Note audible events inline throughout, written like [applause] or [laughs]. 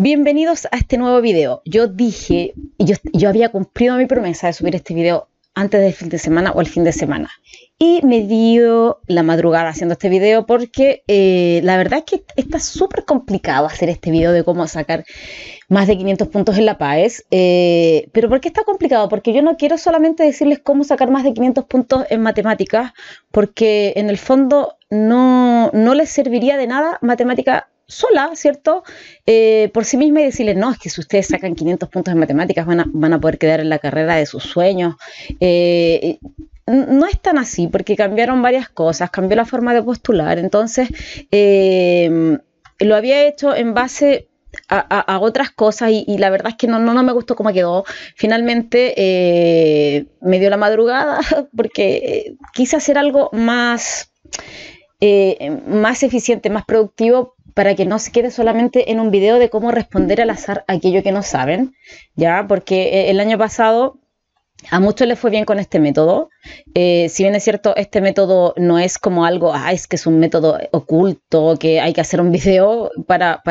Bienvenidos a este nuevo video. Yo dije, yo, yo había cumplido mi promesa de subir este video antes del fin de semana o el fin de semana. Y me dio la madrugada haciendo este video porque eh, la verdad es que está súper complicado hacer este video de cómo sacar más de 500 puntos en la PAES. Eh, pero ¿por qué está complicado? Porque yo no quiero solamente decirles cómo sacar más de 500 puntos en matemáticas, porque en el fondo no, no les serviría de nada matemática sola, ¿cierto? Eh, por sí misma y decirle, no, es que si ustedes sacan 500 puntos en matemáticas van a, poder quedar en la carrera de sus sueños. Eh, eh, no es tan así, porque cambiaron varias cosas, cambió la forma de postular, entonces em, lo había hecho en base a, otras cosas y, la verdad es que no, no, me gustó cómo quedó. Finalmente me dio la madrugada [laughs] porque quise hacer algo más, más eficiente, más productivo para que no se quede solamente en un video de cómo responder al azar aquello que no saben, ¿ya? Porque eh, el año pasado a muchos les fue bien con este método. Eh, si bien es cierto, este método no es como algo, es que es un método oculto, que hay que hacer un video para,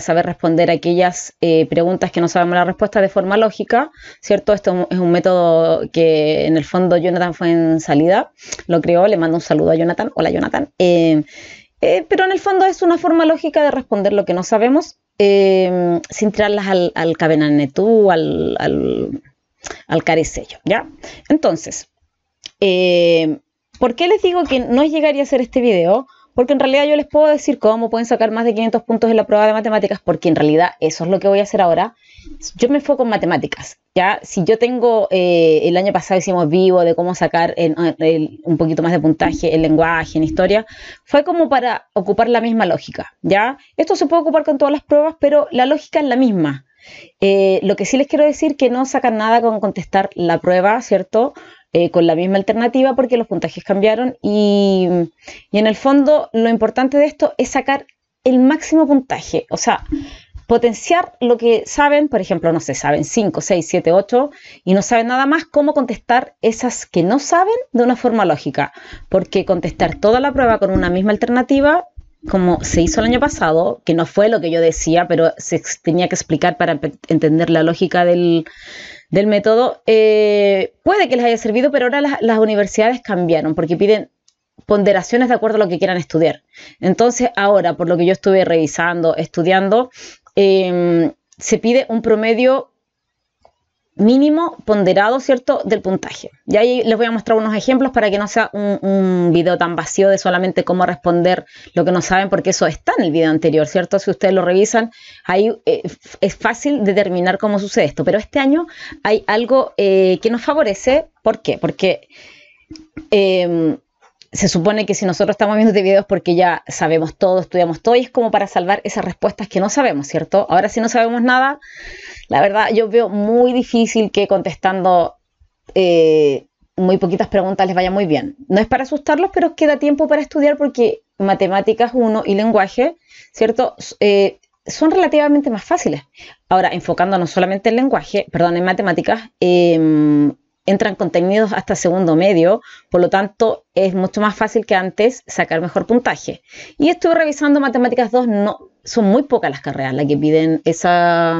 saber responder a aquellas eh, preguntas que no sabemos la respuesta de forma lógica, ¿cierto? Esto es un método que en el fondo Jonathan fue en salida, lo creó, le mando un saludo a Jonathan. Hola Jonathan. Eh, pero en el fondo es una forma lógica de responder lo que no sabemos eh, sin tirarlas al, cabenanetú, al, al, ¿ya? Entonces, eh, ¿por qué les digo que no llegaría a hacer este video? porque en realidad yo les puedo decir cómo pueden sacar más de 500 puntos en la prueba de matemáticas, porque en realidad eso es lo que voy a hacer ahora. Yo me enfoco en matemáticas, ¿ya? Si yo tengo, eh, el año pasado hicimos vivo de cómo sacar eh, un poquito más de puntaje en lenguaje, en historia, fue como para ocupar la misma lógica, ¿ya? Esto se puede ocupar con todas las pruebas, pero la lógica es la misma. Eh, lo que sí les quiero decir que no sacan nada con contestar la prueba, ¿cierto? Eh, con la misma alternativa porque los puntajes cambiaron y, y en el fondo lo importante de esto es sacar el máximo puntaje, o sea, potenciar lo que saben, por ejemplo, no sé, saben 5, 6, 7, 8 y no saben nada más cómo contestar esas que no saben de una forma lógica, porque contestar toda la prueba con una misma alternativa como se hizo el año pasado, que no fue lo que yo decía, pero se tenía que explicar para entender la lógica del, del método, eh, puede que les haya servido, pero ahora las, universidades cambiaron porque piden ponderaciones de acuerdo a lo que quieran estudiar. Entonces, ahora, por lo que yo estuve revisando, estudiando, em, se pide un promedio mínimo ponderado, ¿cierto?, del puntaje. Y ahí les voy a mostrar unos ejemplos para que no sea un, video tan vacío de solamente cómo responder lo que no saben, porque eso está en el video anterior, ¿cierto? Si ustedes lo revisan, ahí eh, es fácil determinar cómo sucede esto. Pero este año hay algo eh, que nos favorece. ¿Por qué? Porque... Eh, se supone que si nosotros estamos viendo este video porque ya sabemos todo, estudiamos todo y es como para salvar esas respuestas que no sabemos, ¿cierto? Ahora si no sabemos nada, la verdad yo veo muy difícil que contestando eh, muy poquitas preguntas les vaya muy bien. No es para asustarlos, pero queda tiempo para estudiar porque matemáticas 1 y lenguaje, ¿cierto? Eh, son relativamente más fáciles. Ahora, enfocándonos solamente en lenguaje, perdón, en matemáticas, em, entran contenidos hasta segundo medio, por lo tanto es mucho más fácil que antes sacar mejor puntaje. Y estuve revisando Matemáticas 2, no, son muy pocas las carreras las que piden esa,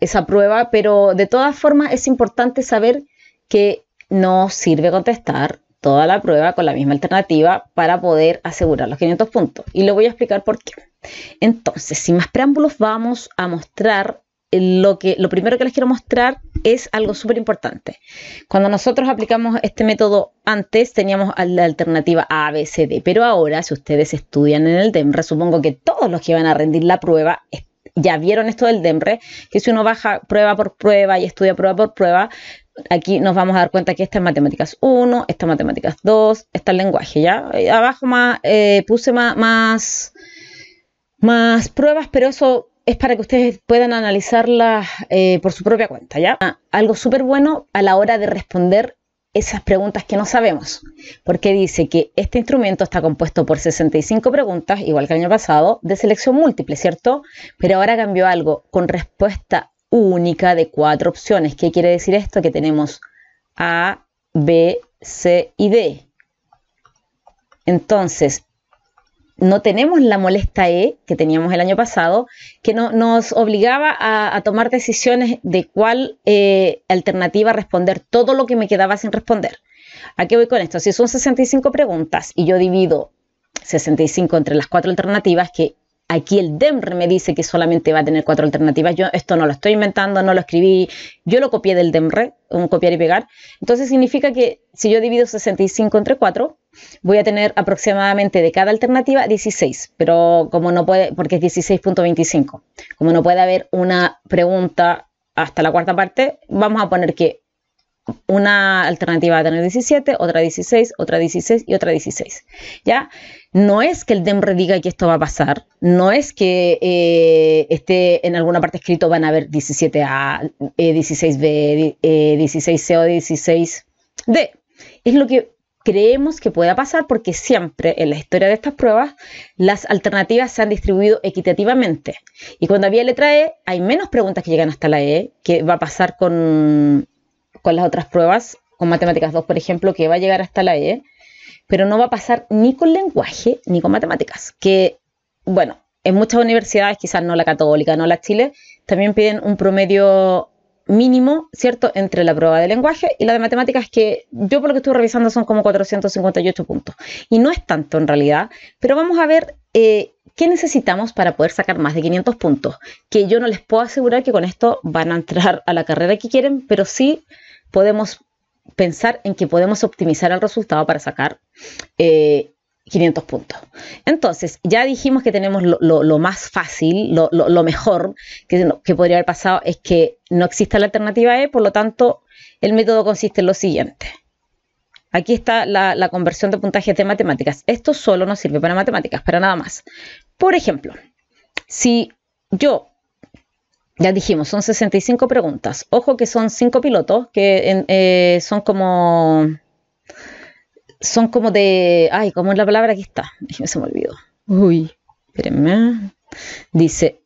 esa prueba, pero de todas formas es importante saber que no sirve contestar toda la prueba con la misma alternativa para poder asegurar los 500 puntos. Y lo voy a explicar por qué. Entonces, sin más preámbulos, vamos a mostrar lo, que, lo primero que les quiero mostrar es algo súper importante. Cuando nosotros aplicamos este método antes teníamos la alternativa A, B, C, D, pero ahora si ustedes estudian en el DEMRE, supongo que todos los que van a rendir la prueba ya vieron esto del DEMRE, que si uno baja prueba por prueba y estudia prueba por prueba, aquí nos vamos a dar cuenta que esta es matemáticas 1, esta es matemáticas 2, está el lenguaje, ¿ya? Abajo más, eh, puse más, más pruebas, pero eso es para que ustedes puedan analizarlas eh, por su propia cuenta, ¿ya? Algo súper bueno a la hora de responder esas preguntas que no sabemos, porque dice que este instrumento está compuesto por 65 preguntas, igual que el año pasado, de selección múltiple, ¿cierto? Pero ahora cambió algo con respuesta única de cuatro opciones. ¿Qué quiere decir esto? Que tenemos A, B, C y D. Entonces, no tenemos la molesta E que teníamos el año pasado, que nos obligaba a, tomar decisiones de cuál eh, alternativa responder todo lo que me quedaba sin responder. ¿A qué voy con esto? Si son 65 preguntas y yo divido 65 entre las cuatro alternativas, que aquí el DEMRE me dice que solamente va a tener cuatro alternativas, yo esto no lo estoy inventando, no lo escribí, yo lo copié del DEMRE, un copiar y pegar. Entonces significa que si yo divido 65 entre 4, voy a tener aproximadamente de cada alternativa 16, pero como no puede, porque es 16.25, como no puede haber una pregunta hasta la cuarta parte, vamos a poner que una alternativa va a tener 17, otra 16, otra 16 y otra 16. ¿Ya? No es que el DEMRE diga que esto va a pasar, no es que eh, esté en alguna parte escrito van a haber 17A, 16B, 16C o 16D. Es lo que creemos que pueda pasar porque siempre en la historia de estas pruebas las alternativas se han distribuido equitativamente. Y cuando había letra E, hay menos preguntas que llegan hasta la E, que va a pasar con, con las otras pruebas, con Matemáticas 2, por ejemplo, que va a llegar hasta la E, pero no va a pasar ni con lenguaje ni con matemáticas, que, bueno, en muchas universidades, quizás no la católica, no la Chile, también piden un promedio mínimo, ¿cierto?, entre la prueba de lenguaje y la de matemáticas, que yo por lo que estuve revisando son como 458 puntos. Y no es tanto en realidad, pero vamos a ver eh, qué necesitamos para poder sacar más de 500 puntos, que yo no les puedo asegurar que con esto van a entrar a la carrera que quieren, pero sí podemos pensar en que podemos optimizar el resultado para sacar eh, 500 puntos. Entonces, ya dijimos que tenemos lo, más fácil, lo, mejor que, podría haber pasado es que no exista la alternativa E, por lo tanto, el método consiste en lo siguiente. Aquí está la, conversión de puntajes de matemáticas. Esto solo nos sirve para matemáticas, para nada más. Por ejemplo, si yo, ya dijimos, son 65 preguntas. Ojo que son 5 pilotos, que eh, son como son como de. Ay, ¿cómo es la palabra? Aquí está. Se me olvidó. Uy, espérenme. Dice: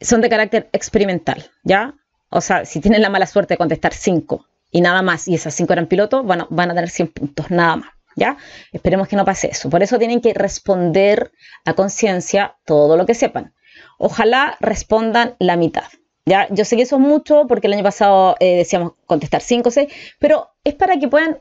son de carácter experimental, ¿ya? O sea, si tienen la mala suerte de contestar cinco y nada más, y esas cinco eran pilotos, bueno, van a tener 100 puntos, nada más. ¿Ya? Esperemos que no pase eso. Por eso tienen que responder a conciencia todo lo que sepan. Ojalá respondan la mitad. ¿ya? Yo sé que eso es mucho porque el año pasado eh, decíamos contestar cinco o pero es para que puedan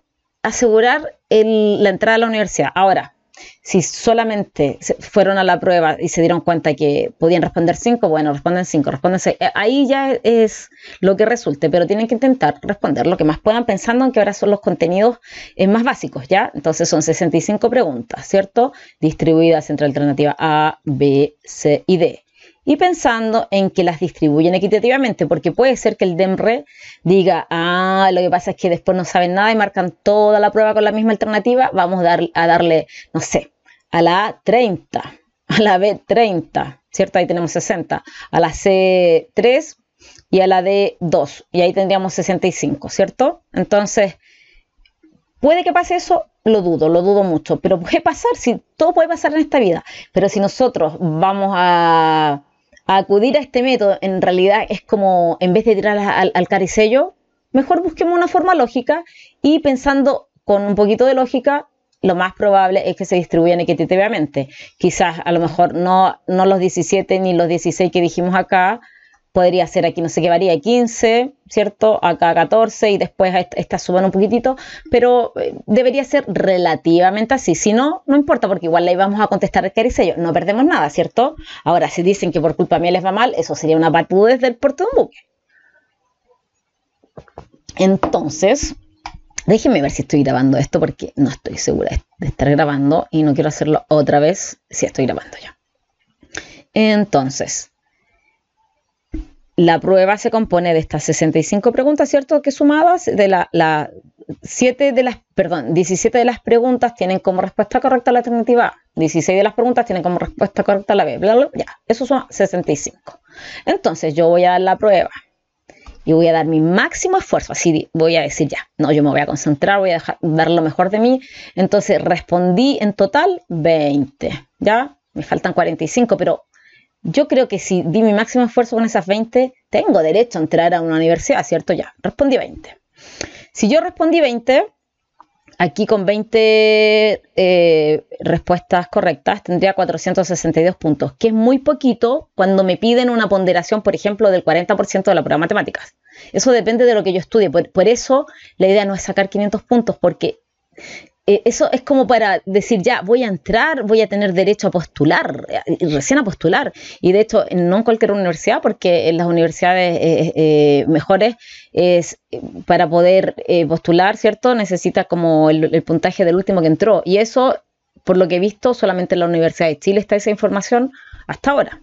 asegurar la entrada a la universidad. Ahora, si solamente fueron a la prueba y se dieron cuenta que podían responder cinco, bueno, responden cinco, responden seis. Eh, ahí ya es lo que resulte, pero tienen que intentar responder lo que más puedan pensando en que ahora son los contenidos eh, más básicos, ¿ya? Entonces son 65 preguntas, ¿cierto? Distribuidas entre alternativa A, B, C y D y pensando en que las distribuyen equitativamente, porque puede ser que el DEMRE diga, ah, lo que pasa es que después no saben nada y marcan toda la prueba con la misma alternativa, vamos a darle, no sé, a la A 30, a la B 30, ¿cierto? Ahí tenemos 60, a la C 3 y a la D 2, y ahí tendríamos 65, ¿cierto? Entonces, ¿puede que pase eso? Lo dudo, lo dudo mucho, pero puede pasar, si todo puede pasar en esta vida, pero si nosotros vamos a acudir a este método en realidad es como, en vez de tirar al, al caricello, mejor busquemos una forma lógica y pensando con un poquito de lógica, lo más probable es que se distribuyan equitativamente. Quizás a lo mejor no, no los 17 ni los 16 que dijimos acá, podría ser aquí no sé qué varía, 15, ¿cierto? Acá 14 y después esta, suban un poquitito, pero eh, debería ser relativamente así. Si no, no importa porque igual le íbamos a contestar el caricello, no perdemos nada, ¿cierto? Ahora, si dicen que por culpa mía les va mal, eso sería una patudez del puerto de un buque. Entonces, déjenme ver si estoy grabando esto porque no estoy segura de estar grabando y no quiero hacerlo otra vez si estoy grabando ya. Entonces, la prueba se compone de estas 65 preguntas, ¿cierto? Que sumadas de la, la siete de las, perdón, 17 de las preguntas tienen como respuesta correcta la alternativa A, 16 de las preguntas tienen como respuesta correcta la B, ya, eso son 65. Entonces yo voy a dar la prueba y voy a dar mi máximo esfuerzo, así voy a decir ya, no, yo me voy a concentrar, voy a dar lo mejor de mí, entonces respondí en total 20, ya, me faltan 45, pero yo creo que si di mi máximo esfuerzo con esas 20, tengo derecho a entrar a una universidad, ¿cierto? Ya, respondí 20. Si yo respondí 20, aquí con 20 eh, respuestas correctas tendría 462 puntos, que es muy poquito cuando me piden una ponderación, por ejemplo, del 40% de la prueba de matemáticas. Eso depende de lo que yo estudie. por eso la idea no es sacar 500 puntos, porque eh, eso es como para decir, ya, voy a entrar, voy a tener derecho a postular, eh, recién a postular. Y de hecho, no en cualquier universidad, porque en las universidades eh, mejores es para poder postular, ¿cierto? Necesita como el, puntaje del último que entró. Y eso por lo que he visto, solamente en la Universidad de Chile está esa información hasta ahora.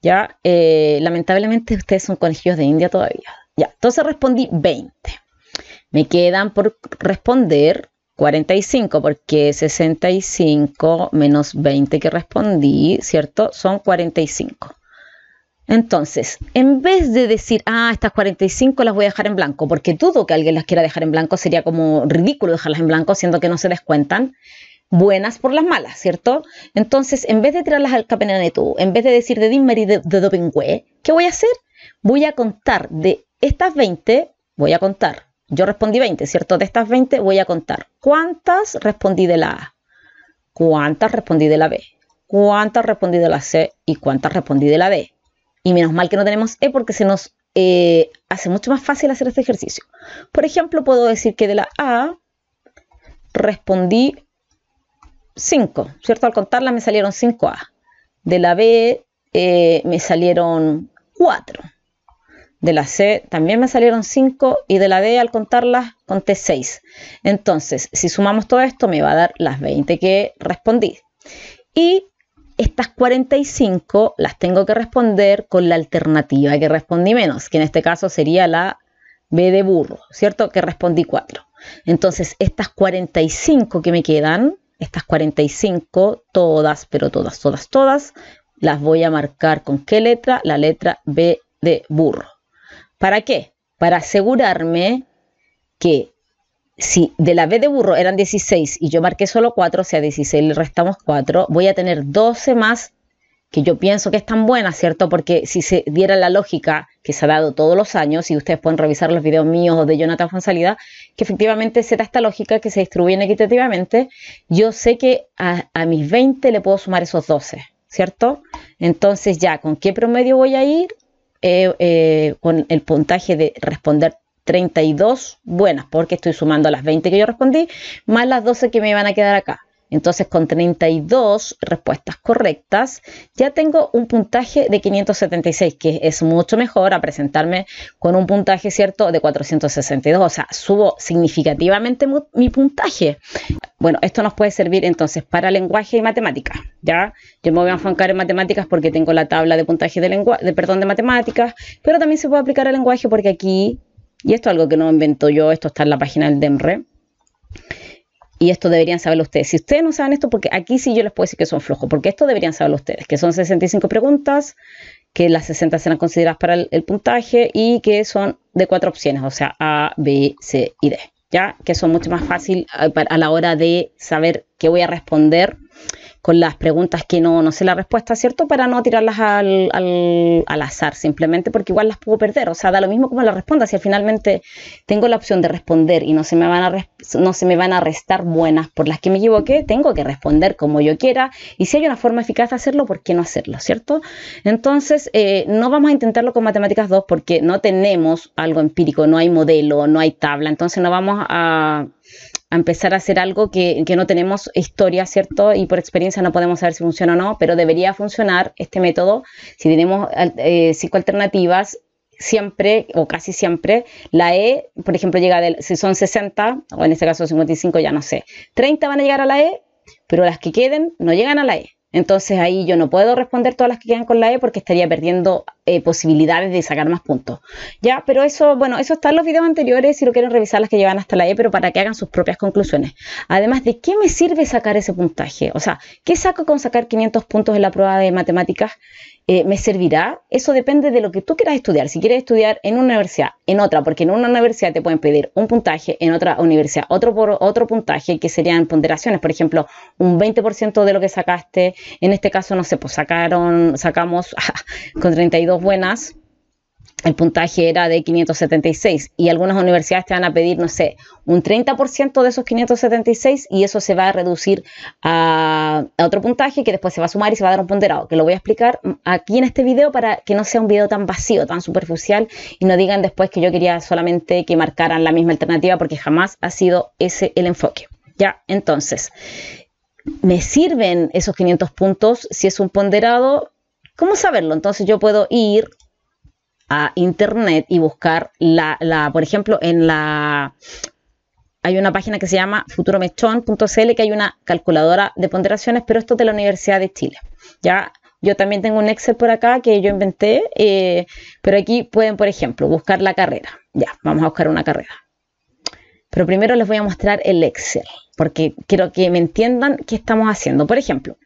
Ya, lamentablemente ustedes son colegios de India todavía. Ya, entonces respondí 20. Me quedan por responder 45, porque 65 menos 20 que respondí, ¿cierto? Son 45. Entonces, en vez de decir, ah, estas 45 las voy a dejar en blanco, porque dudo que alguien las quiera dejar en blanco, sería como ridículo dejarlas en blanco, siendo que no se les cuentan buenas por las malas, ¿cierto? Entonces, en vez de tirarlas al tú, en vez de decir de Dimmer y de, de ¿qué voy a hacer? Voy a contar de estas 20, voy a contar yo respondí 20, ¿cierto? De estas 20 voy a contar cuántas respondí de la A, cuántas respondí de la B, cuántas respondí de la C y cuántas respondí de la D. Y menos mal que no tenemos E porque se nos eh, hace mucho más fácil hacer este ejercicio. Por ejemplo, puedo decir que de la A respondí 5, ¿cierto? Al contarla me salieron 5A. De la B eh, me salieron 4 de la C también me salieron 5 y de la D al contarlas conté 6. Entonces, si sumamos todo esto, me va a dar las 20 que respondí. Y estas 45 las tengo que responder con la alternativa que respondí menos, que en este caso sería la B de burro, ¿cierto? Que respondí 4. Entonces, estas 45 que me quedan, estas 45, todas, pero todas, todas, todas, las voy a marcar con qué letra? La letra B de burro. ¿Para qué? Para asegurarme que si de la B de burro eran 16 y yo marqué solo 4, o sea, 16 le restamos 4, voy a tener 12 más que yo pienso que están buenas, ¿cierto? Porque si se diera la lógica que se ha dado todos los años, y ustedes pueden revisar los videos míos o de Jonathan Fonsalida, que efectivamente se da esta lógica que se distribuye equitativamente, yo sé que a, a mis 20 le puedo sumar esos 12, ¿cierto? Entonces ya, ¿con qué promedio voy a ir? Eh, eh, con el puntaje de responder 32 buenas, porque estoy sumando las 20 que yo respondí, más las 12 que me van a quedar acá. Entonces, con 32 respuestas correctas, ya tengo un puntaje de 576, que es mucho mejor a presentarme con un puntaje, ¿cierto?, de 462. O sea, subo significativamente mi puntaje. Bueno, esto nos puede servir entonces para lenguaje y matemáticas, ¿ya? Yo me voy a enfocar en matemáticas porque tengo la tabla de puntaje de, lenguaje, de, perdón, de matemáticas, pero también se puede aplicar al lenguaje porque aquí, y esto es algo que no invento yo, esto está en la página del DEMRE, y esto deberían saberlo ustedes. Si ustedes no saben esto, porque aquí sí yo les puedo decir que son flojos, porque esto deberían saberlo ustedes, que son 65 preguntas, que las 60 serán consideradas para el, puntaje y que son de cuatro opciones, o sea, A, B, C y D, ¿ya? Que son mucho más fácil eh, a la hora de saber qué voy a responder con las preguntas que no, no sé la respuesta, ¿cierto? Para no tirarlas al, al, azar, simplemente porque igual las puedo perder. O sea, da lo mismo como la responda. Si finalmente tengo la opción de responder y no se me van a, no se me van a restar buenas por las que me equivoqué, tengo que responder como yo quiera. Y si hay una forma eficaz de hacerlo, ¿por qué no hacerlo, cierto? Entonces, eh, no vamos a intentarlo con matemáticas 2 porque no tenemos algo empírico, no hay modelo, no hay tabla. Entonces, no vamos a a empezar a hacer algo que, no tenemos historia, ¿cierto? Y por experiencia no podemos saber si funciona o no, pero debería funcionar este método si tenemos eh, cinco alternativas siempre o casi siempre la E, por ejemplo, llega del, si son 60 o en este caso 55 ya no sé, 30 van a llegar a la E, pero las que queden no llegan a la E. Entonces ahí yo no puedo responder todas las que quedan con la E porque estaría perdiendo eh, posibilidades de sacar más puntos. Ya, pero eso, bueno, eso está en los videos anteriores si lo quieren revisar las que llevan hasta la E, pero para que hagan sus propias conclusiones. Además, ¿de qué me sirve sacar ese puntaje? O sea, ¿qué saco con sacar 500 puntos en la prueba de matemáticas? Eh, ¿me servirá? Eso depende de lo que tú quieras estudiar. Si quieres estudiar en una universidad, en otra, porque en una universidad te pueden pedir un puntaje, en otra universidad otro, por, otro puntaje, que serían ponderaciones, por ejemplo, un 20% de lo que sacaste, en este caso, no sé, pues sacaron, sacamos [laughs] con 32 buenas, el puntaje era de 576 y algunas universidades te van a pedir, no sé, un 30% de esos 576 y eso se va a reducir a, otro puntaje que después se va a sumar y se va a dar un ponderado, que lo voy a explicar aquí en este video para que no sea un video tan vacío, tan superficial y no digan después que yo quería solamente que marcaran la misma alternativa porque jamás ha sido ese el enfoque. Ya, entonces, ¿me sirven esos 500 puntos si es un ponderado? ¿Cómo saberlo? Entonces yo puedo ir a internet y buscar la, por ejemplo, en la hay una página que se llama futuromechón.cl que hay una calculadora de ponderaciones, pero esto es de la Universidad de Chile. Ya yo también tengo un Excel por acá que yo inventé, eh, pero aquí pueden, por ejemplo, buscar la carrera. Ya, vamos a buscar una carrera. Pero primero les voy a mostrar el Excel, porque quiero que me entiendan qué estamos haciendo. Por ejemplo,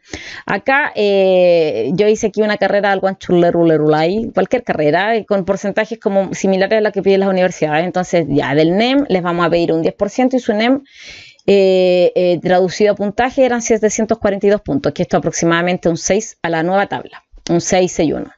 acá eh, yo hice aquí una carrera al chulerulerulay, cualquier carrera, eh, con porcentajes como similares a la que piden las universidades. Entonces, ya del NEM les vamos a pedir un 10% y su NEM eh, traducido a puntaje eran 742 puntos, que esto aproximadamente un 6 a la nueva tabla, un 6, y 1.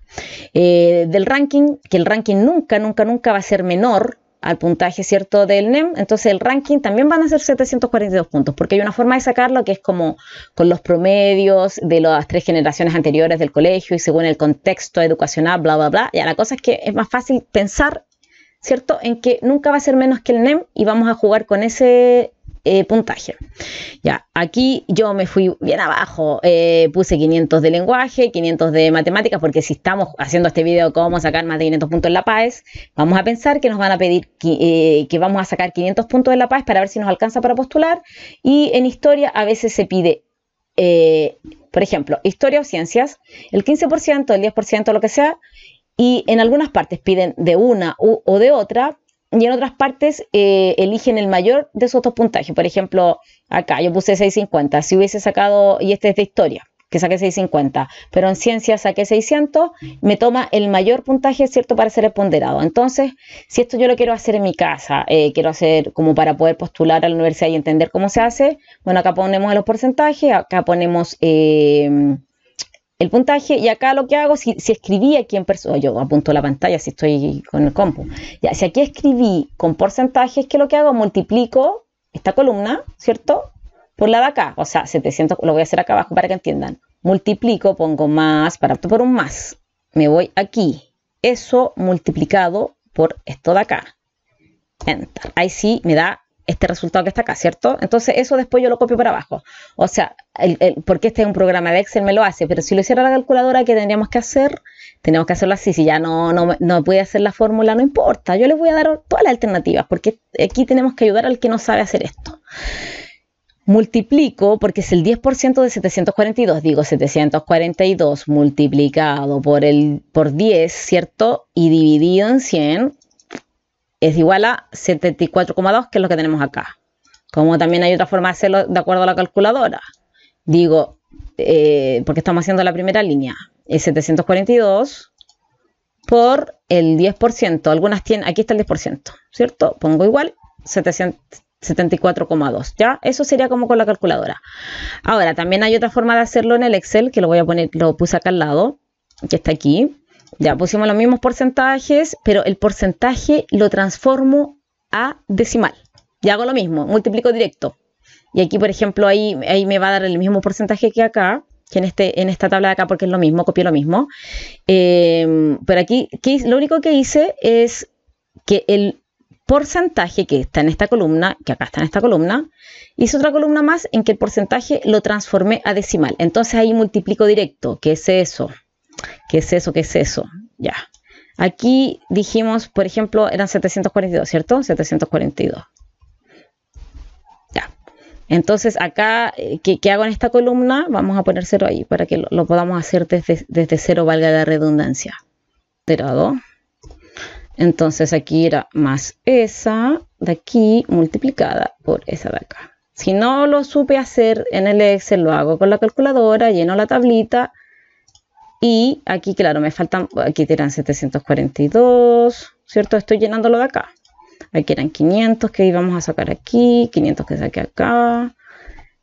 del ranking, que el ranking nunca, nunca, nunca va a ser menor al puntaje cierto del NEM, entonces el ranking también van a ser 742 puntos, porque hay una forma de sacarlo que es como con los promedios de las tres generaciones anteriores del colegio y según el contexto educacional, bla, bla, bla. Ya la cosa es que es más fácil pensar, ¿cierto?, en que nunca va a ser menos que el NEM y vamos a jugar con ese eh, puntaje. Ya, aquí yo me fui bien abajo, eh, puse 500 de lenguaje, 500 de matemáticas, porque si estamos haciendo este video cómo sacar más de 500 puntos en la PAES, vamos a pensar que nos van a pedir eh, que, vamos a sacar 500 puntos en la PAES para ver si nos alcanza para postular y en historia a veces se pide por ejemplo, historia o ciencias, el 15%, el 10%, lo que sea, y en algunas partes piden de una u, o de otra, y en otras partes eh, eligen el mayor de esos dos puntajes. Por ejemplo, acá yo puse 650. Si hubiese sacado, y este es de historia, que saqué 650, pero en ciencia saqué 600, me toma el mayor puntaje, ¿cierto?, para ser el ponderado. Entonces, si esto yo lo quiero hacer en mi casa, eh, quiero hacer como para poder postular a la universidad y entender cómo se hace, bueno, acá ponemos los porcentajes, acá ponemos eh, puntaje y acá lo que hago, si, escribí aquí en persona, yo apunto la pantalla si estoy con el compu, ya, si aquí escribí con porcentajes, que lo que hago? Multiplico esta columna, ¿cierto? Por la de acá, o sea, 700, lo voy a hacer acá abajo para que entiendan. Multiplico, pongo más, para por un más, me voy aquí, eso multiplicado por esto de acá. Enter. Ahí sí me da este resultado que está acá, ¿cierto? Entonces eso después yo lo copio para abajo. O sea, porque este es un programa de Excel, me lo hace, pero si lo hiciera la calculadora, ¿qué tendríamos que hacer? Tenemos que hacerlo así, si ya no, no, puede hacer la fórmula, no importa, yo les voy a dar todas las alternativas, porque aquí tenemos que ayudar al que no sabe hacer esto. Multiplico, porque es el 10% de 742, digo 742 multiplicado por, el, por 10, ¿cierto? Y dividido en 100, es igual a 74,2, que es lo que tenemos acá. Como también hay otra forma de hacerlo de acuerdo a la calculadora. Digo, eh, porque estamos haciendo la primera línea, es 742 por el 10%. Algunas tienen, aquí está el 10%, ¿cierto? Pongo igual 74,2. Ya, eso sería como con la calculadora. Ahora, también hay otra forma de hacerlo en el Excel, que lo voy a poner, lo puse acá al lado, que está aquí. Ya pusimos los mismos porcentajes, pero el porcentaje lo transformo a decimal. Y hago lo mismo, multiplico directo. Y aquí, por ejemplo, ahí, ahí me va a dar el mismo porcentaje que acá, que en, este, en esta tabla de acá, porque es lo mismo, copié lo mismo. Em, pero aquí lo único que hice es que el porcentaje que está en esta columna, que acá está en esta columna, hice otra columna más en que el porcentaje lo transformé a decimal. Entonces ahí multiplico directo, que es eso. ¿Qué es eso? ¿Qué es eso? Ya. Aquí dijimos, por ejemplo, eran 742, ¿cierto? 742. Ya. Entonces, acá, eh, ¿qué, hago en esta columna? Vamos a poner 0 ahí para que lo, podamos hacer desde, cero valga la redundancia. 0 Entonces, aquí era más esa de aquí multiplicada por esa de acá. Si no lo supe hacer en el Excel, lo hago con la calculadora, lleno la tablita y aquí, claro, me faltan, aquí eran 742, ¿cierto? Estoy llenándolo de acá. Aquí eran 500 que íbamos a sacar aquí, 500 que saqué acá.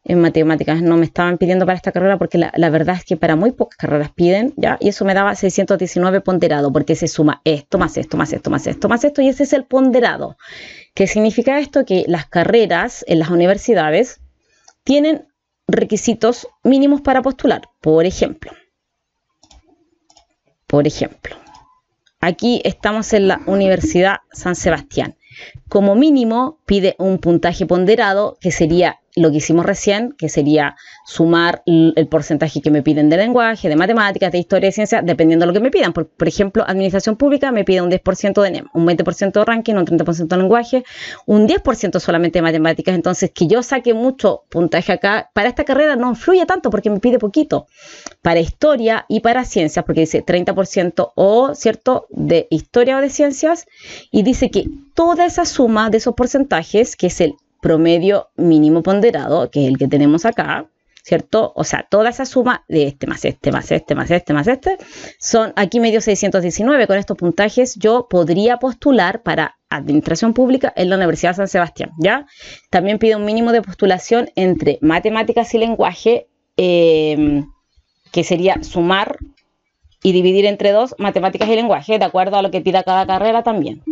En matemáticas no me estaban pidiendo para esta carrera porque la, la verdad es que para muy pocas carreras piden, ¿ya? Y eso me daba 619 ponderado porque se suma esto, más esto, más esto, más esto, más esto. Y ese es el ponderado. ¿Qué significa esto? Que las carreras en las universidades tienen requisitos mínimos para postular. Por ejemplo, por ejemplo. Aquí estamos en la Universidad San Sebastián como mínimo pide un puntaje ponderado, que sería lo que hicimos recién, que sería sumar el porcentaje que me piden de lenguaje, de matemáticas, de historia y ciencia, dependiendo de lo que me pidan. Por, ejemplo, administración pública me pide un 10% de NEM, un 20% de ranking, un 30% de lenguaje, un 10% solamente de matemáticas. Entonces, que yo saque mucho puntaje acá, para esta carrera no influye tanto porque me pide poquito. Para historia y para ciencias, porque dice 30% o, ¿cierto?, de historia o de ciencias, y dice que toda esa de esos porcentajes, que es el promedio mínimo ponderado, que es el que tenemos acá, ¿cierto? O sea, toda esa suma de este más este, más este, más este, más este, son aquí medio 619. Con estos puntajes yo podría postular para Administración Pública en la Universidad San Sebastián, ¿ya? También pide un mínimo de postulación entre matemáticas y lenguaje, em, que sería sumar y dividir entre dos matemáticas y lenguaje, de acuerdo a lo que pida cada carrera también.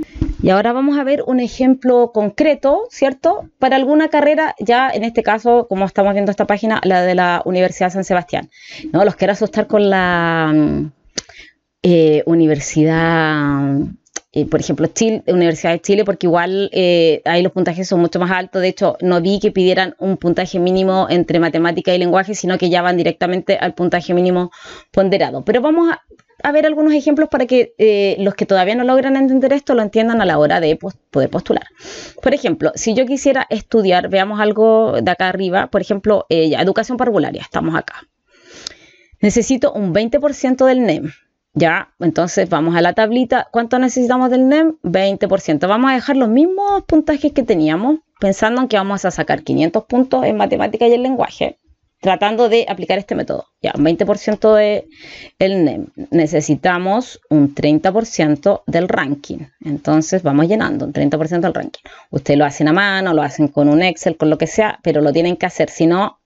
Y ahora vamos a ver un ejemplo concreto, ¿cierto? Para alguna carrera, ya en este caso, como estamos viendo esta página, la de la Universidad San Sebastián. No los quiero asustar con la mm, eh, Universidad mm, eh, por ejemplo, Chile, Universidad de Chile, porque igual eh, ahí los puntajes son mucho más altos. De hecho, no vi que pidieran un puntaje mínimo entre matemática y lenguaje, sino que ya van directamente al puntaje mínimo ponderado. Pero vamos a, a ver algunos ejemplos para que eh, los que todavía no logran entender esto lo entiendan a la hora de poder postular. Por ejemplo, si yo quisiera estudiar, veamos algo de acá arriba, por ejemplo, eh, educación parvularia, estamos acá. Necesito un 20% del NEM. Ya, entonces vamos a la tablita. ¿Cuánto necesitamos del NEM? 20%. Vamos a dejar los mismos puntajes que teníamos, pensando en que vamos a sacar 500 puntos en matemática y en lenguaje tratando de aplicar este método. Ya, un 20% del el NEM. Necesitamos un 30% del ranking. Entonces vamos llenando un 30% del ranking. Ustedes lo hacen a mano, lo hacen con un Excel, con lo que sea, pero lo tienen que hacer. Si no,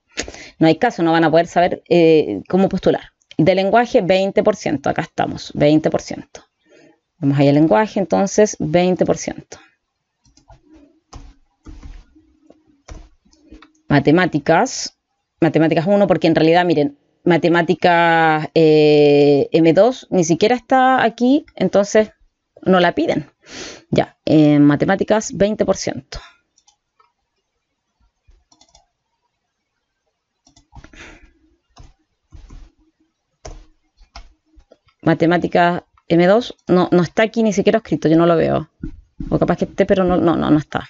no hay caso, no van a poder saber eh, cómo postular. De lenguaje, 20%. Acá estamos, 20%. Vamos ahí al lenguaje, entonces 20%. Matemáticas, matemáticas 1, porque en realidad, miren, matemáticas eh, M2 ni siquiera está aquí, entonces no la piden. Ya, en matemáticas 20%. Matemáticas M2 no, está aquí ni siquiera escrito, yo no lo veo. O capaz que esté, pero no, no, no está.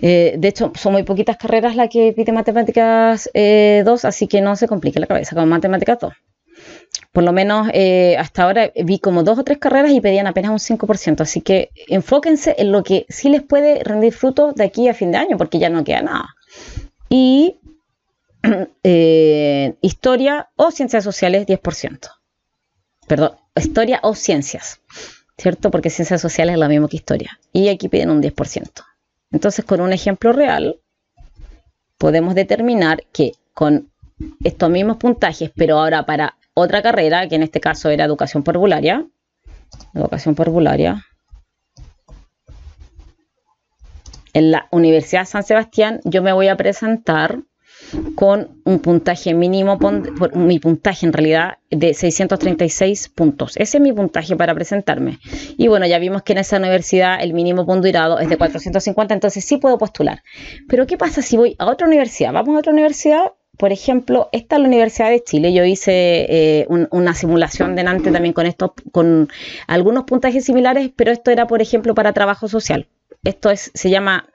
Eh, de hecho, son muy poquitas carreras las que piden matemáticas 2, eh, así que no se complique la cabeza con matemáticas 2. Por lo menos eh, hasta ahora vi como dos o tres carreras y pedían apenas un 5%, así que enfóquense en lo que sí les puede rendir fruto de aquí a fin de año, porque ya no queda nada. Y [clears throat] historia o ciencias sociales 10%. Perdón, historia o ciencias, ¿cierto? Porque ciencias sociales es lo mismo que historia. Y aquí piden un 10%. Entonces, con un ejemplo real, podemos determinar que con estos mismos puntajes, pero ahora para otra carrera, que en este caso era educación parvularia, educación parvularia, en la Universidad de San Sebastián yo me voy a presentar con un puntaje mínimo, mi puntaje en realidad, de 636 puntos. Ese es mi puntaje para presentarme. Y bueno, ya vimos que en esa universidad el mínimo ponderado es de 450, entonces sí puedo postular. Pero ¿qué pasa si voy a otra universidad? Vamos a otra universidad, por ejemplo, esta es la Universidad de Chile. Yo hice eh, una simulación delante también con esto, con algunos puntajes similares, pero esto era, por ejemplo, para trabajo social. Esto se llama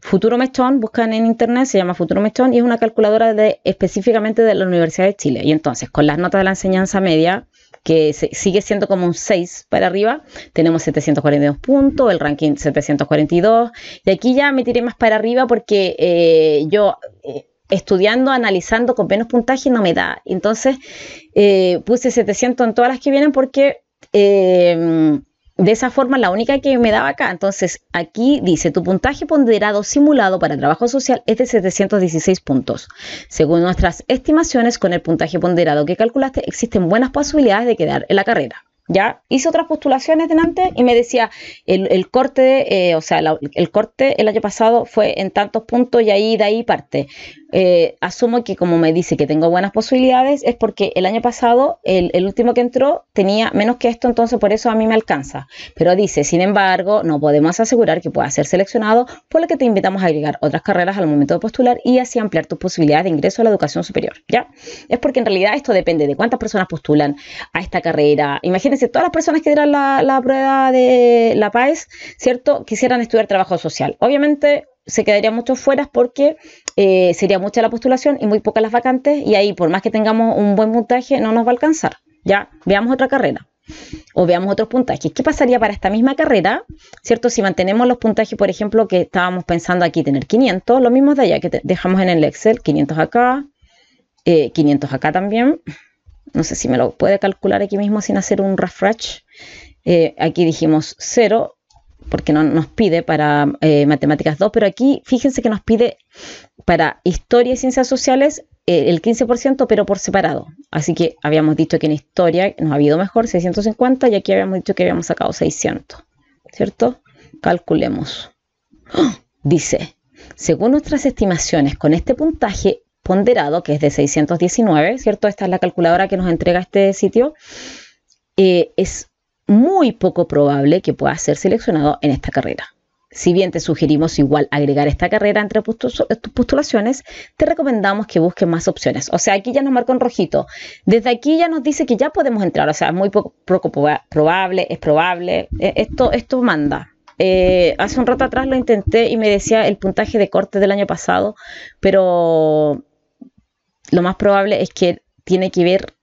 Futuro Mechón, buscan en internet, se llama Futuro Mechón y es una calculadora de, específicamente de la Universidad de Chile. Y entonces, con las notas de la enseñanza media, que sigue siendo como un 6 para arriba, tenemos 742 puntos, el ranking 742, y aquí ya me tiré más para arriba porque eh, yo... Eh, estudiando, analizando con menos puntaje no me da. Entonces eh, puse 700 en todas las que vienen porque de esa forma la única que me daba acá. Entonces aquí dice, tu puntaje ponderado simulado para trabajo social es de 716 puntos. Según nuestras estimaciones, con el puntaje ponderado que calculaste, existen buenas posibilidades de quedar en la carrera. ¿Ya? Hice otras postulaciones delante y me decía, el, corte, eh, o sea, el corte el año pasado fue en tantos puntos y ahí de ahí parte. Eh, asumo que como me dice que tengo buenas posibilidades, es porque el año pasado el, último que entró tenía menos que esto, entonces por eso a mí me alcanza. Pero dice, sin embargo, no podemos asegurar que pueda ser seleccionado, por lo que te invitamos a agregar otras carreras al momento de postular y así ampliar tus posibilidades de ingreso a la educación superior. ¿Ya? Es porque en realidad esto depende de cuántas personas postulan a esta carrera. Imagínense, todas las personas que dieran la, la prueba de la PAES, ¿cierto? Quisieran estudiar trabajo social. Obviamente, se quedaría mucho fuera porque eh, sería mucha la postulación y muy pocas las vacantes y ahí por más que tengamos un buen puntaje no nos va a alcanzar. Ya, veamos otra carrera o veamos otros puntajes. ¿Qué pasaría para esta misma carrera? ¿Cierto? Si mantenemos los puntajes, por ejemplo, que estábamos pensando aquí tener 500, Lo mismo de allá que dejamos en el Excel, 500 acá, 500 eh, acá también. No sé si me lo puede calcular aquí mismo sin hacer un refresh. Eh, aquí dijimos 0, porque no nos pide para eh, matemáticas 2, pero aquí fíjense que nos pide para historia y ciencias sociales eh, el 15%, pero por separado. Así que habíamos dicho que en historia nos ha habido mejor 650 y aquí habíamos dicho que habíamos sacado 600, ¿cierto? Calculemos. ¡Ah! Dice, según nuestras estimaciones, con este puntaje ponderado, que es de 619, ¿cierto? Esta es la calculadora que nos entrega este sitio, eh, es muy poco probable que puedas ser seleccionado en esta carrera. Si bien te sugerimos igual agregar esta carrera entre tus postulaciones, te recomendamos que busques más opciones. O sea, aquí ya nos marcó en rojito. Desde aquí ya nos dice que ya podemos entrar. O sea, muy poco, probable, es probable. Eh, esto, esto manda. Eh, hace un rato atrás lo intenté y me decía el puntaje de corte del año pasado, pero lo más probable es que tiene que ver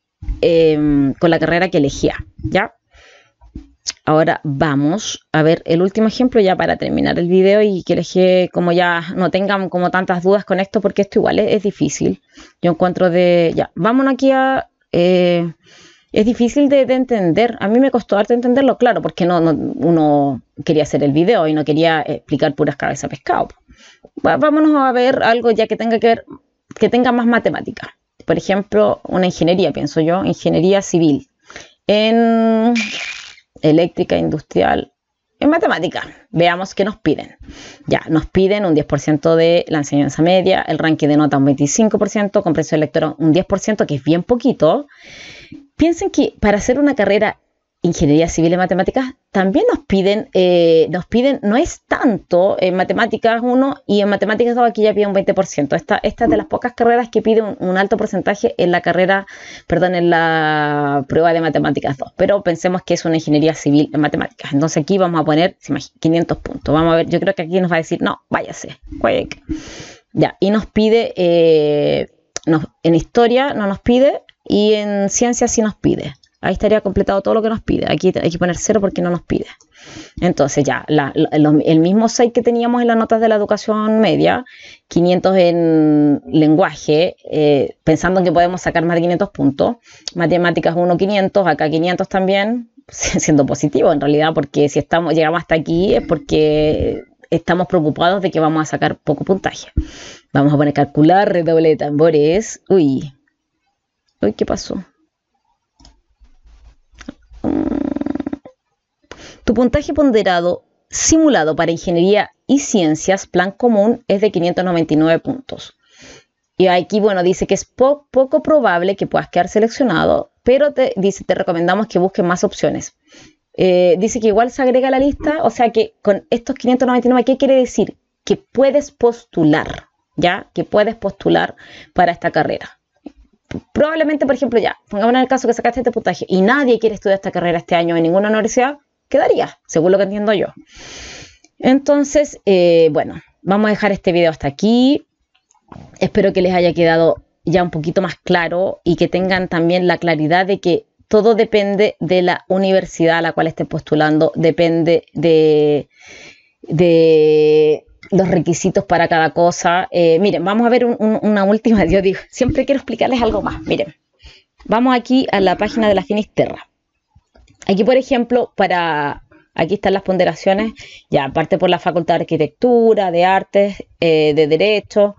em, con la carrera que elegía, ¿ya? Ahora vamos a ver el último ejemplo ya para terminar el video y quieres que como ya no tengan como tantas dudas con esto porque esto igual es, difícil. Yo encuentro de... Ya, vámonos aquí a... Eh, es difícil de, entender. A mí me costó harto entenderlo, claro, porque no, uno quería hacer el video y no quería explicar puras cabezas pescado. vámonos a ver algo ya que tenga que ver, que tenga más matemática. Por ejemplo, una ingeniería, pienso yo, ingeniería civil. En eléctrica industrial en matemática. veamos qué nos piden. Ya, nos piden un 10% de la enseñanza media, el ranking de nota un 25%, comprensión electoral un 10%, que es bien poquito. Piensen que para hacer una carrera ingeniería civil en matemáticas también nos piden, eh, nos piden, no es tanto en eh, matemáticas 1 y en matemáticas 2 aquí ya pide un 20%. Esta, es de las pocas carreras que pide un, alto porcentaje en la carrera, perdón, en la prueba de matemáticas 2. Pero pensemos que es una ingeniería civil en matemáticas. Entonces aquí vamos a poner 500 puntos. Vamos a ver, yo creo que aquí nos va a decir, no, váyase, Ya, y nos pide, eh, en historia no nos pide y en ciencia sí nos pide. Ahí estaría completado todo lo que nos pide. Aquí hay que poner cero porque no nos pide. Entonces ya, el mismo 6 que teníamos en las notas de la educación media, 500 en lenguaje, eh, pensando en que podemos sacar más de 500 puntos. Matemáticas 1, 500, acá 500 también, [laughs] siendo positivo en realidad, porque si estamos, llegamos hasta aquí es porque estamos preocupados de que vamos a sacar poco puntaje. Vamos a poner calcular, redoble de tambores. Uy. Uy, ¿qué pasó? Tu puntaje ponderado simulado para ingeniería y ciencias, plan común, es de 599 puntos. Y aquí, bueno, dice que es poco probable que puedas quedar seleccionado, pero te dice, te recomendamos que busques más opciones. Eh, dice que igual se agrega a la lista, o sea que con estos 599, ¿qué quiere decir? Que puedes postular, ¿ya? Que puedes postular para esta carrera. Probablemente, por ejemplo, ya, pongamos en el caso que sacaste este puntaje y nadie quiere estudiar esta carrera este año en ninguna universidad, quedaría, según lo que entiendo yo. Entonces, eh, bueno, vamos a dejar este video hasta aquí. Espero que les haya quedado ya un poquito más claro y que tengan también la claridad de que todo depende de la universidad a la cual esté postulando, depende de, los requisitos para cada cosa. Eh, miren, vamos a ver una última, [laughs] yo digo, siempre quiero explicarles algo más. Miren, vamos aquí a la página de la Finisterra. Aquí, por ejemplo, para aquí están las ponderaciones, ya aparte por la Facultad de Arquitectura, de Artes, eh, de Derecho.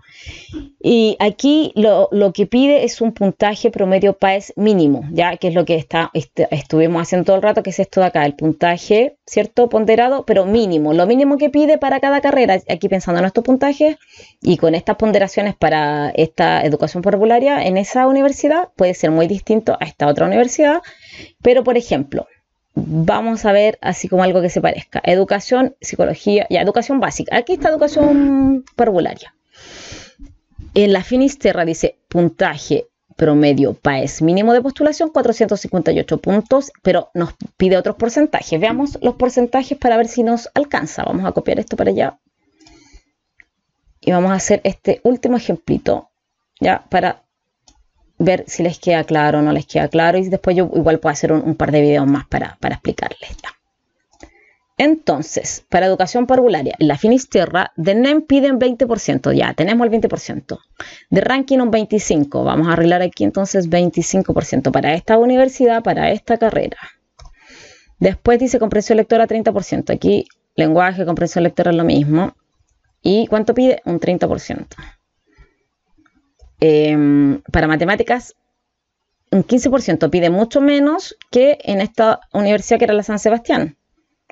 Y aquí lo, que pide es un puntaje promedio PAES mínimo, ya que es lo que está, este, estuvimos haciendo todo el rato, que es esto de acá, el puntaje, ¿cierto? Ponderado, pero mínimo, lo mínimo que pide para cada carrera, aquí pensando en estos puntajes y con estas ponderaciones para esta educación popular en esa universidad, puede ser muy distinto a esta otra universidad, pero por ejemplo, vamos a ver así como algo que se parezca. Educación, psicología, y educación básica. Aquí está educación parvularia. En la Finisterra dice puntaje promedio PAES mínimo de postulación 458 puntos, pero nos pide otros porcentajes. Veamos los porcentajes para ver si nos alcanza. Vamos a copiar esto para allá. Y vamos a hacer este último ejemplito, ya para ver si les queda claro o no les queda claro y después yo igual puedo hacer un, par de videos más para, explicarles Entonces, para educación parvularia, en la Finisterra, de NEM piden 20%, ya tenemos el 20%. De ranking un 25%, vamos a arreglar aquí entonces 25% para esta universidad, para esta carrera. Después dice comprensión lectora 30%, aquí lenguaje, compresión lectora es lo mismo. ¿Y cuánto pide? Un 30%. Em, para matemáticas un 15% pide mucho menos que en esta universidad que era la San Sebastián.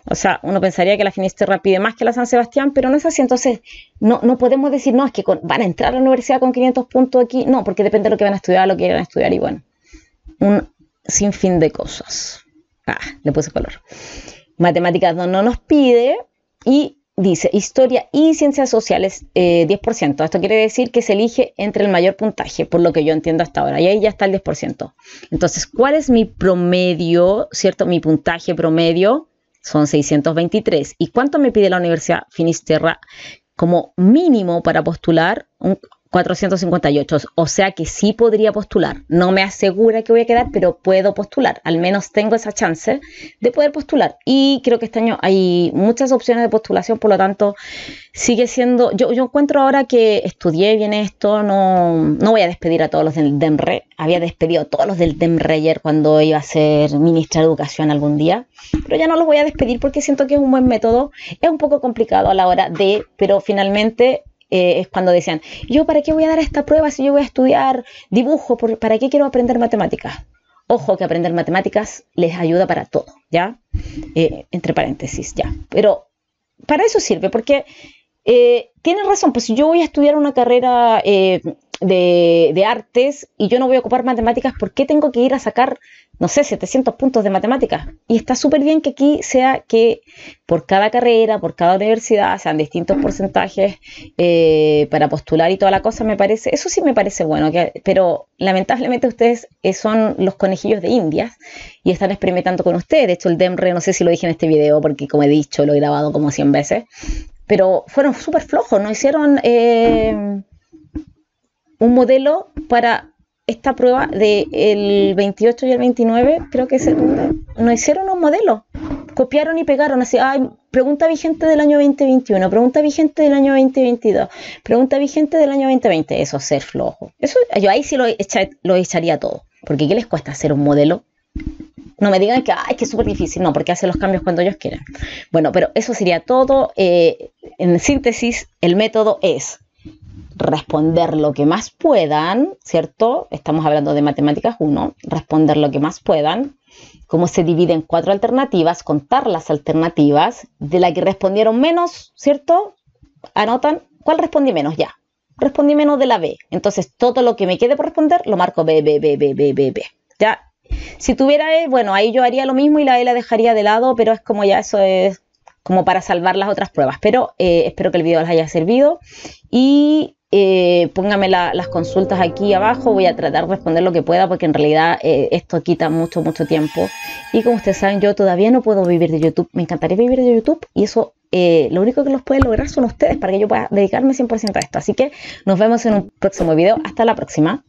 O sea, uno pensaría que la Finisterra pide más que la San Sebastián, pero no es así. Entonces, no, no podemos decir, no, es que van a entrar a la universidad con 500 puntos aquí. No, porque depende de lo que van a estudiar, lo que van a estudiar y bueno, un sinfín de cosas. Ah, le puse color. Matemáticas no nos pide y dice historia y ciencias sociales 10%. Eh, Esto quiere decir que se elige entre el mayor puntaje, por lo que yo entiendo hasta ahora, y ahí ya está el 10%. Entonces, ¿cuál es mi promedio, cierto? Mi puntaje promedio son 623. ¿Y cuánto me pide la Universidad Finisterra como mínimo para postular? Un 458. O sea que sí podría postular. No me asegura que voy a quedar, pero puedo postular. Al menos tengo esa chance de poder postular. Y creo que este año hay muchas opciones de postulación, por lo tanto, sigue siendo. Yo, encuentro ahora que estudié bien esto, no, no voy a despedir a todos los del DEMRE. Había despedido a todos los del DEMRE ayer cuando iba a ser ministra de Educación algún día, pero ya no los voy a despedir porque siento que es un buen método. Es un poco complicado a la hora de, pero finalmente eh, es cuando decían, yo para qué voy a dar esta prueba si yo voy a estudiar dibujo, para qué quiero aprender matemáticas. Ojo que aprender matemáticas les ayuda para todo, ¿ya? Eh, entre paréntesis, ya. Pero para eso sirve, porque eh, tienen razón, pues si yo voy a estudiar una carrera, de, artes y yo no voy a ocupar matemáticas, porque tengo que ir a sacar, no sé, 700 puntos de matemáticas? Y está súper bien que aquí sea que por cada carrera, por cada universidad, sean distintos porcentajes eh, para postular y toda la cosa, me parece, eso sí me parece bueno, que, pero lamentablemente ustedes eh, son los conejillos de Indias y están experimentando con ustedes. De hecho, el DEMRE, no sé si lo dije en este video, porque como he dicho, lo he grabado como 100 veces, pero fueron súper flojos, no hicieron... Eh, un modelo para esta prueba del 28 y el 29, creo que es el, no hicieron un modelo, copiaron y pegaron, así, ay, pregunta vigente del año 2021, pregunta vigente del año 2022, pregunta vigente del año 2020, eso ser flojo. Eso, yo ahí sí lo, echaría todo, porque ¿qué les cuesta hacer un modelo? No me digan que, ay, que es súper difícil, no, porque hacen los cambios cuando ellos quieran. Bueno, pero eso sería todo. Eh, en síntesis, el método es responder lo que más puedan, ¿cierto? Estamos hablando de matemáticas 1, responder lo que más puedan, cómo se divide en cuatro alternativas, contar las alternativas, de la que respondieron menos, ¿cierto? Anotan, ¿cuál respondí menos? Ya, respondí menos de la B. Entonces todo lo que me quede por responder lo marco B, B, B, B, B, B, B. Ya, si tuviera E, bueno, ahí yo haría lo mismo y la E la dejaría de lado, pero es como ya eso es como para salvar las otras pruebas. Pero eh, espero que el video les haya servido y eh, póngame las consultas aquí abajo, voy a tratar de responder lo que pueda porque en realidad eh, esto quita mucho, mucho tiempo. Y como ustedes saben, yo todavía no puedo vivir de YouTube, me encantaría vivir de YouTube y eso eh, lo único que los puede lograr son ustedes para que yo pueda dedicarme 100% a esto. Así que nos vemos en un próximo video, hasta la próxima.